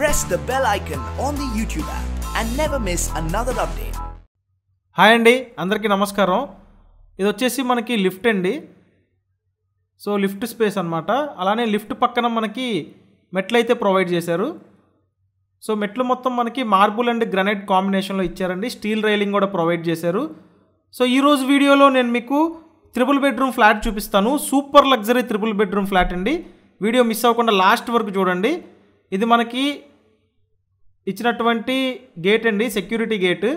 press the bell icon on the YouTube app and never miss another update. Hi అండి అందరికీ నమస్కారం ఇది వచ్చేసి మనకి లిఫ్ట్ అండి సో లిఫ్ట్ స్పేస్ అనమాట అలానే లిఫ్ట్ పక్కన మనకి మెట్లు అయితే ప్రొవైడ్ చేశారు సో మెట్లు మొత్తం మనకి మార్బుల్ అండ్ గ్రనైట్ కాంబినేషన్లో ఇచ్చారండి స్టీల్ రైలింగ్ కూడా ప్రొవైడ్ చేశారు సో ఈరోజు వీడియోలో నేను మీకు త్రిపుల్ బెడ్రూమ్ ఫ్లాట్ చూపిస్తాను super luxury triple bedroom flat అండి వీడియో మిస్ అవ్వకుండా లాస్ట్ వరకు చూడండి ఇది మనకి ఇచ్చినటువంటి గేట్ అండి సెక్యూరిటీ గేట్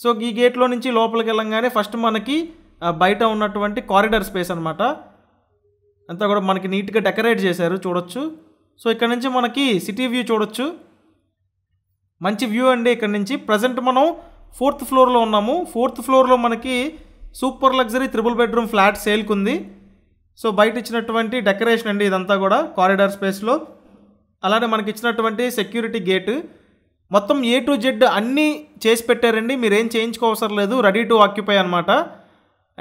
సో ఈ గేట్లో నుంచి లోపలికి వెళ్ళంగానే ఫస్ట్ మనకి బయట ఉన్నటువంటి కారిడార్ స్పేస్ అనమాట అంతా కూడా మనకి నీట్గా డెకరేట్ చేశారు చూడొచ్చు సో ఇక్కడ నుంచి మనకి సిటీ వ్యూ చూడొచ్చు మంచి వ్యూ అండి ఇక్కడ నుంచి ప్రజెంట్ మనం ఫోర్త్ ఫ్లోర్లో ఉన్నాము ఫోర్త్ ఫ్లోర్లో మనకి super luxury triple bedroom flat సేల్కి ఉంది సో బయట ఇచ్చినటువంటి డెకరేషన్ అండి ఇదంతా కూడా కారిడార్ స్పేస్లో అలానే మనకి ఇచ్చినటువంటి సెక్యూరిటీ గేటు మొత్తం ఏ టు జెడ్ అన్నీ చేసి పెట్టారండి మీరేం చేయించుకోవసరం లేదు రెడీ టు ఆక్యుపై అనమాట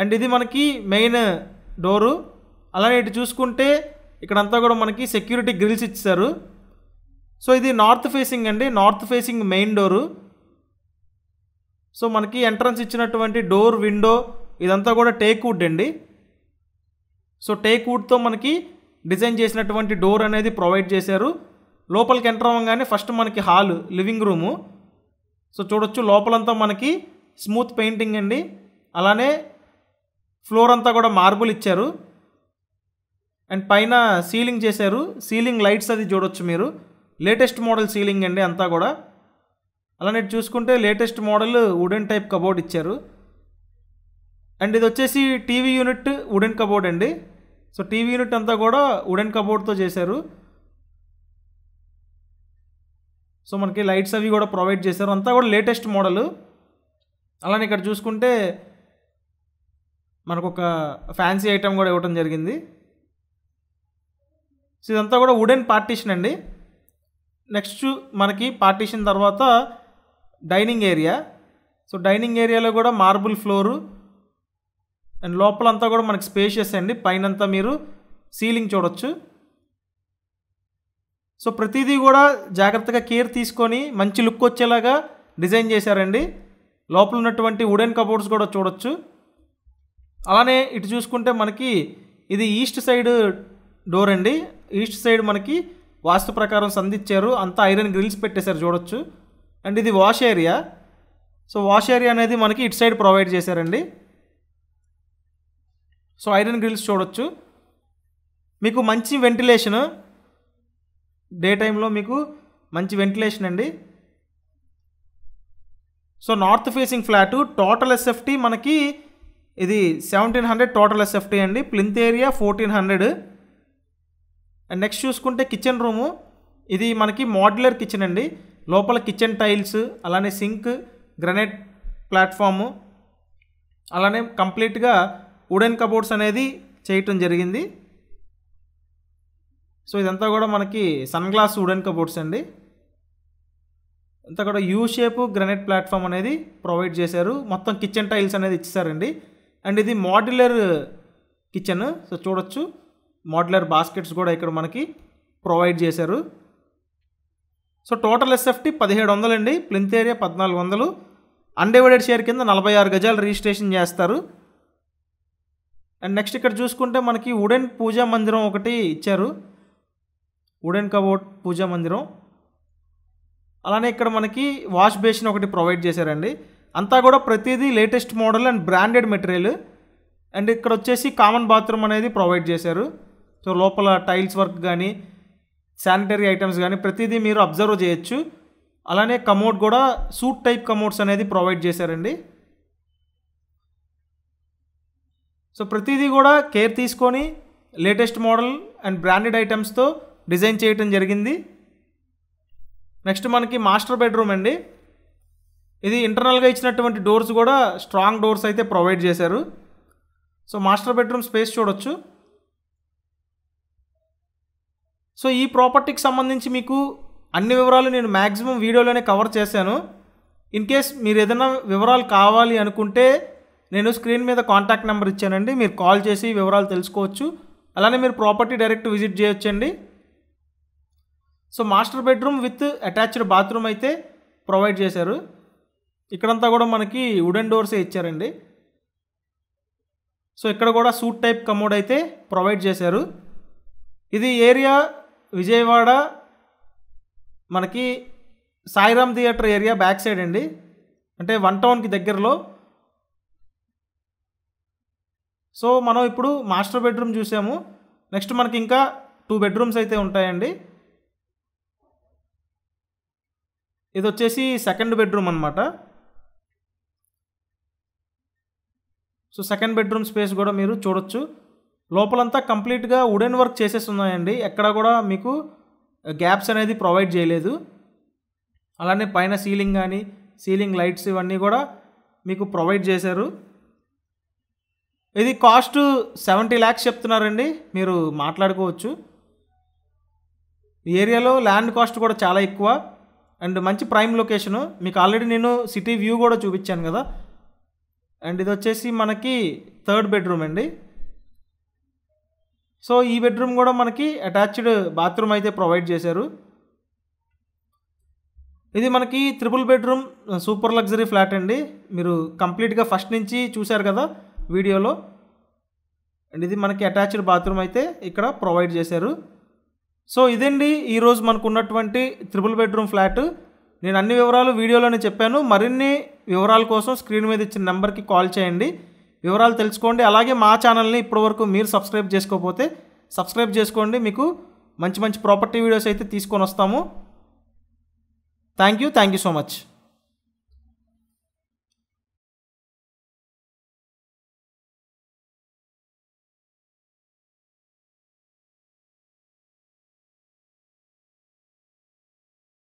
అండ్ ఇది మనకి మెయిన్ డోరు అలానే ఇటు చూసుకుంటే ఇక్కడంతా కూడా మనకి సెక్యూరిటీ గ్రిల్స్ ఇచ్చారు సో ఇది నార్త్ ఫేసింగ్ అండి north facing main door so మనకి ఎంట్రన్స్ ఇచ్చినటువంటి డోర్ విండో ఇదంతా కూడా టేక్ వుడ్ అండి సో టేక్ వుడ్తో మనకి డిజైన్ చేసినటువంటి డోర్ అనేది ప్రొవైడ్ చేశారు లోపలికి ఎంటర్ అవ్వగానే ఫస్ట్ మనకి హాల్ లివింగ్ రూము సో చూడొచ్చు లోపలంతా మనకి స్మూత్ పెయింటింగ్ అండి అలానే ఫ్లోర్ అంతా కూడా మార్బుల్ ఇచ్చారు అండ్ పైన సీలింగ్ చేశారు సీలింగ్ లైట్స్ అది చూడొచ్చు మీరు లేటెస్ట్ మోడల్ సీలింగ్ అండి అంతా కూడా అలానే చూసుకుంటే latest model wooden type cupboard ఇచ్చారు అండ్ ఇది వచ్చేసి టీవీ యూనిట్ వుడెన్ కబోర్డ్ అండి సో టీవీ యూనిట్ అంతా కూడా వుడెన్ కబోర్డ్తో చేశారు సో మనకి లైట్స్ అవి కూడా ప్రొవైడ్ చేశారు అంతా కూడా లేటెస్ట్ మోడల్ అలానే ఇక్కడ చూసుకుంటే మనకు ఒక ఫ్యాన్సీ ఐటెం కూడా ఇవ్వటం జరిగింది సో ఇదంతా కూడా వుడెన్ పార్టీషన్ అండి నెక్స్ట్ మనకి పార్టీషన్ తర్వాత డైనింగ్ ఏరియా సో డైనింగ్ ఏరియాలో కూడా మార్బుల్ ఫ్లోరు అండ్ లోపలంతా కూడా మనకి స్పేషియస్ అండి పైనంతా మీరు సీలింగ్ చూడొచ్చు సో ప్రతిదీ కూడా జాగ్రత్తగా కేర్ తీసుకొని మంచి లుక్ వచ్చేలాగా డిజైన్ చేశారండి లోపల ఉన్నటువంటి వుడెన్ కబోర్డ్స్ కూడా చూడొచ్చు అలానే ఇటు చూసుకుంటే మనకి ఇది ఈస్ట్ సైడ్ డోర్ అండి ఈస్ట్ సైడ్ మనకి వాస్తు ప్రకారం సంధించారు అంతా ఐరన్ గ్రిల్స్ పెట్టేశారు చూడొచ్చు అండ్ ఇది wash area so wash area అనేది మనకి ఇటు సైడ్ ప్రొవైడ్ చేశారండి సో ఐరన్ గ్రిల్స్ చూడొచ్చు మీకు మంచి వెంటిలేషను డే టైంలో మీకు మంచి వెంటిలేషన్ అండి so north facing flat total SFT మనకి ఇది సెవెంటీన్ హండ్రెడ్ టోటల్ ఎస్ఎఫ్టీ అండి plinth area fourteen hundred and next చూసుకుంటే కిచెన్ రూము ఇది మనకి మాడ్యులర్ కిచెన్ అండి లోపల కిచెన్ టైల్స్ అలానే సింక్ గ్రనైట్ ప్లాట్ఫాము అలానే కంప్లీట్గా వుడెన్ కబోర్డ్స్ అనేది చేయటం జరిగింది సో ఇదంతా కూడా మనకి సన్ గ్లాస్ వుడెన్ కబోర్డ్స్ అండి అంతా కూడా యూ షేప్ గ్రనైట్ ప్లాట్ఫామ్ అనేది ప్రొవైడ్ చేశారు మొత్తం కిచెన్ టైల్స్ అనేది ఇచ్చేసారండి అండ్ ఇది మాడ్యులర్ కిచెన్ సో చూడొచ్చు మాడ్యులర్ బాస్కెట్స్ కూడా ఇక్కడ మనకి ప్రొవైడ్ చేశారు సో టోటల్ ఎస్ఎఫ్టీ పదిహేడు వందలండి ప్లింత్ ఏరియా పద్నాలుగు వందలు అన్డివైడెడ్ షేర్ కింద నలభై ఆరు గజాలు రిజిస్ట్రేషన్ చేస్తారు అండ్ నెక్స్ట్ ఇక్కడ చూసుకుంటే మనకి వుడెన్ పూజా మందిరం ఒకటి ఇచ్చారు వుడెన్ కబోర్డ్ పూజా మందిరం అలానే ఇక్కడ మనకి వాష్ బేసిన్ ఒకటి ప్రొవైడ్ చేశారండి అంతా కూడా ప్రతిదీ latest model and branded material and ఇక్కడ వచ్చేసి కామన్ బాత్రూమ్ అనేది ప్రొవైడ్ చేశారు సో లోపల టైల్స్ వర్క్ కానీ శానిటరీ ఐటమ్స్ కానీ ప్రతిదీ మీరు అబ్జర్వ్ చేయొచ్చు అలానే కమోడ్ కూడా సూట్ టైప్ కమోడ్స్ అనేది ప్రొవైడ్ చేశారండి సో ప్రతిదీ కూడా కేర్ తీసుకొని లేటెస్ట్ మోడల్ అండ్ బ్రాండెడ్ ఐటమ్స్తో డిజైన్ చేయటం జరిగింది నెక్స్ట్ మనకి మాస్టర్ బెడ్రూమ్ అండి ఇది ఇంటర్నల్గా ఇచ్చినటువంటి డోర్స్ కూడా స్ట్రాంగ్ డోర్స్ అయితే ప్రొవైడ్ చేశారు సో మాస్టర్ బెడ్రూమ్ స్పేస్ చూడొచ్చు సో ఈ ప్రాపర్టీకి సంబంధించి మీకు అన్ని వివరాలు నేను మ్యాక్సిమం వీడియోలోనే కవర్ చేశాను ఇన్ కేస్ మీరు ఏదైనా వివరాలు కావాలి అనుకుంటే నేను స్క్రీన్ మీద కాంటాక్ట్ నెంబర్ ఇచ్చానండి మీరు కాల్ చేసి వివరాలు తెలుసుకోవచ్చు అలానే మీరు ప్రాపర్టీ డైరెక్ట్ విజిట్ చేయొచ్చండి so master bedroom with attached bathroom అయితే ప్రొవైడ్ చేశారు ఇక్కడంతా కూడా మనకి వుడెన్ డోర్సే ఇచ్చారండి సో ఇక్కడ కూడా సూట్ టైప్ కమోడ్ అయితే ప్రొవైడ్ చేశారు ఇది ఏరియా విజయవాడ మనకి Sairam theatre area back side అండి అంటే వన్ టౌన్కి దగ్గరలో సో మనం ఇప్పుడు మాస్టర్ బెడ్రూమ్ చూసాము నెక్స్ట్ మనకి ఇంకా టూ బెడ్రూమ్స్ అయితే ఉంటాయండి ఇది వచ్చేసి సెకండ్ బెడ్రూమ్ అనమాట సో సెకండ్ బెడ్రూమ్ స్పేస్ కూడా మీరు చూడొచ్చు లోపలంతా కంప్లీట్గా వుడెన్ వర్క్ చేసేసి ఉన్నాయండి ఎక్కడ కూడా మీకు గ్యాప్స్ అనేది ప్రొవైడ్ చేయలేదు అలానే పైన సీలింగ్ కానీ సీలింగ్ లైట్స్ ఇవన్నీ కూడా మీకు ప్రొవైడ్ చేశారు ఇది కాస్ట్ సెవెంటీ ల్యాక్స్ చెప్తున్నారండి మీరు మాట్లాడుకోవచ్చు ఏరియాలో ల్యాండ్ కాస్ట్ కూడా చాలా ఎక్కువ అండ్ మంచి ప్రైమ్ లొకేషను మీకు ఆల్రెడీ నేను సిటీ వ్యూ కూడా చూపించాను కదా అండ్ ఇది వచ్చేసి మనకి థర్డ్ బెడ్రూమ్ అండి సో ఈ బెడ్రూమ్ కూడా మనకి అటాచ్డ్ బాత్రూమ్ అయితే ప్రొవైడ్ చేశారు ఇది మనకి triple bedroom super luxury flat అండి మీరు కంప్లీట్గా ఫస్ట్ నుంచి చూశారు కదా వీడియోలో అండ్ ఇది మనకి అటాచ్డ్ బాత్రూమ్ అయితే ఇక్కడ ప్రొవైడ్ చేశారు సో ఇదండి ఈరోజు మనకు ఉన్నటువంటి త్రిపుల్ బెడ్రూమ్ ఫ్లాట్ నేను అన్ని వివరాలు వీడియోలోనే చెప్పాను మరిన్ని వివరాల కోసం స్క్రీన్ మీద ఇచ్చిన నెంబర్కి కాల్ చేయండి వివరాలు తెలుసుకోండి అలాగే మా ఛానల్ని ఇప్పటివరకు మీరు సబ్స్క్రైబ్ చేసుకోకపోతే సబ్స్క్రైబ్ చేసుకోండి మీకు మంచి మంచి ప్రాపర్టీ వీడియోస్ అయితే తీసుకొని వస్తాము thank you thank you so much